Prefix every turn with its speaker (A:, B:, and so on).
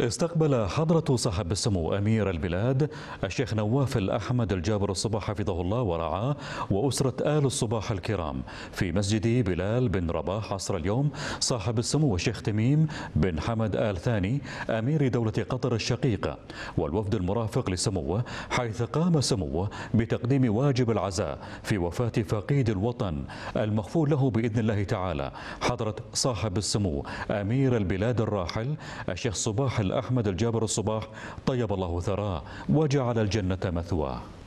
A: استقبل حضرة صاحب السمو أمير البلاد الشيخ نواف الأحمد الجابر الصباح حفظه الله ورعاه وأسرة آل الصباح الكرام في مسجد بلال بن رباح عصر اليوم صاحب السمو الشيخ تميم بن حمد آل ثاني أمير دولة قطر الشقيقة والوفد المرافق لسموه حيث قام سموه بتقديم واجب العزاء في وفاة فقيد الوطن المغفور له بإذن الله تعالى حضرة صاحب السمو أمير البلاد الراحل الشيخ صباح الأحمد الجابر الصباح طيب الله ثراه وجعل الجنة مثواه